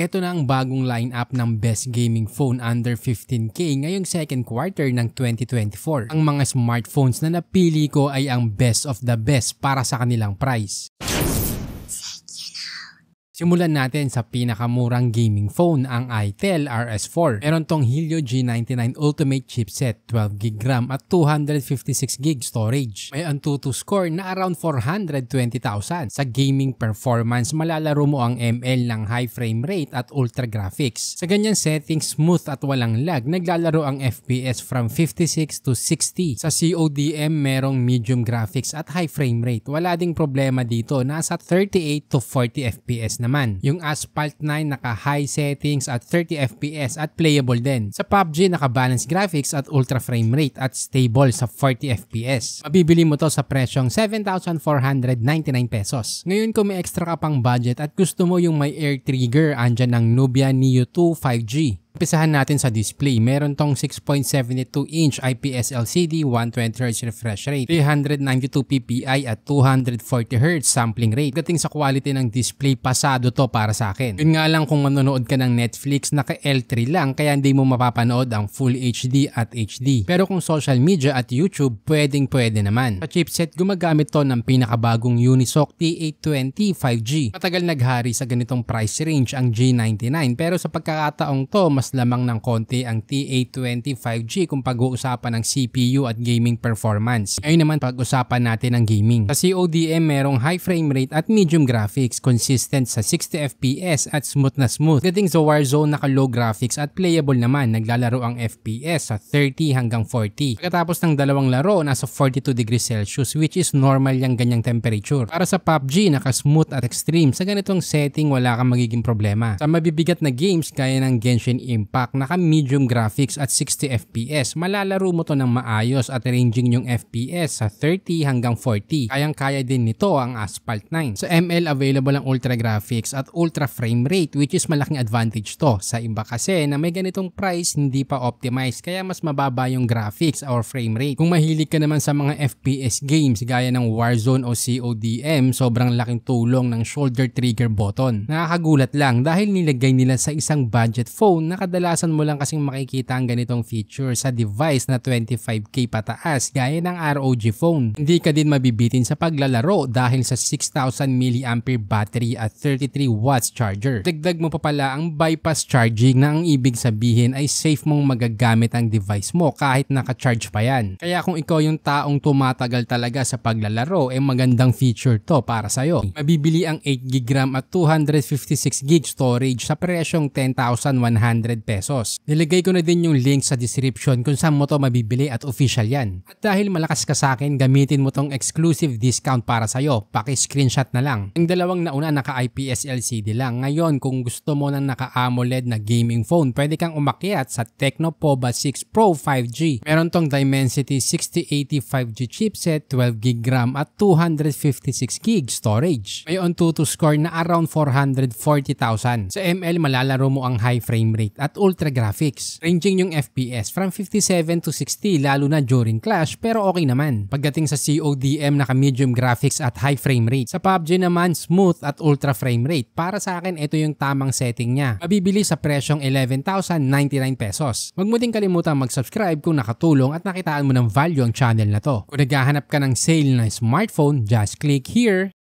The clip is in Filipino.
eto na ang bagong lineup ng best gaming phone under 15K ngayong second quarter ng 2024. Ang mga smartphones na napili ko ay ang best of the best para sa kanilang price. Simulan natin sa pinakamurang gaming phone, ang itel RS4. Meron tong Helio G99 Ultimate chipset, 12GB RAM at 256GB storage. May Antutu score na around 420,000. Sa gaming performance, malalaro mo ang ML ng high frame rate at ultra graphics. Sa ganyan settings, smooth at walang lag, naglalaro ang FPS from 56 to 60. Sa CODM, merong medium graphics at high frame rate. Wala ding problema dito, nasa 38 to 40 FPS na naman. Yung Asphalt 9 naka high settings at 30 FPS at playable din. Sa PUBG naka balanced graphics at ultra frame rate at stable sa 40 FPS. Mabibili mo to sa presyong 7,499 pesos. Ngayon kung may extra ka pang budget at gusto mo yung may air trigger, andyan ang Nubia Neo 2 5G. Pisahan natin sa display. Meron tong 6.72 inch IPS LCD, 120Hz refresh rate, 392 ppi at 240Hz sampling rate. Gating sa quality ng display, pasado to para sa akin. Yun nga lang kung manonood ka ng Netflix, naka L3 lang kaya hindi mo mapapanood ang full HD at HD. Pero kung social media at YouTube, pwedeng pwede naman. Sa chipset, gumagamit to ng pinakabagong Unisoc T820 5G. Matagal naghari sa ganitong price range ang G99 pero sa pagkakataong to, mas lamang ng konti ang ta 25 5G kung pag-uusapan ng CPU at gaming performance. Ngayon naman pag-usapan natin ang gaming. Sa CODM merong high frame rate at medium graphics, consistent sa 60fps at smooth na smooth. Dating sa Warzone naka low graphics at playable naman, naglalaro ang FPS sa 30 hanggang 40. Pagkatapos ng dalawang laro, nasa 42 degrees Celsius which is normal yung ganyang temperature. Para sa PUBG, naka smooth at extreme. Sa ganitong setting, wala kang magiging problema. Sa mabibigat na games, kaya ng Genshin impact, naka medium graphics at 60 FPS. Malalaro mo to ng maayos at ranging yung FPS sa 30 hanggang 40. Kayang-kaya din nito ang Asphalt 9. Sa ML available ang ultra graphics at ultra frame rate which is malaking advantage to. Sa iba kasi na may ganitong price hindi pa optimized kaya mas mababa yung graphics or frame rate. Kung mahilig ka naman sa mga FPS games gaya ng Warzone o CODM, sobrang laking tulong ng shoulder trigger button. Nakakagulat lang dahil nilagay nila sa isang budget phone na kadalasan mo lang kasing makikita ang ganitong feature sa device na 25K pataas gaya ng ROG phone. Hindi ka din mabibitin sa paglalaro dahil sa 6,000 mAh battery at 33 watts charger. Dagdag mo pa pala ang bypass charging na ang ibig sabihin ay safe mong magagamit ang device mo kahit naka-charge pa yan. Kaya kung ikaw yung taong tumatagal talaga sa paglalaro, eh magandang feature to para sa'yo. Mabibili ang 8GB at 256GB storage sa presyong 10,100 100 pesos. Nilagay ko na din yung link sa description kung saan mo to mabibili at official yan. At dahil malakas ka sa akin, gamitin mo tong exclusive discount para sa'yo. Paki-screenshot na lang. Yung dalawang nauna naka-IPS LCD lang. Ngayon, kung gusto mo ng naka-AMOLED na gaming phone, pwede kang umakyat sa Tecno Pova 6 Pro 5G. Meron tong Dimensity 6080 5G chipset, 12GB RAM at 256GB storage. May on to score na around 440,000. Sa ML, malalaro mo ang high frame rate at ultra graphics, ranging yung FPS from 57 to 60 lalo na during Clash pero okay naman. Pagdating sa CODM naka medium graphics at high frame rate. Sa PUBG naman smooth at ultra frame rate. Para sa akin ito yung tamang setting niya. Mabibili sa presyong 11,099 pesos. Huwag mo din kalimutan mag-subscribe kung nakatulong at nakitaan mo ng value ang channel na to. Kung naghahanap ka ng sale na smartphone, just click here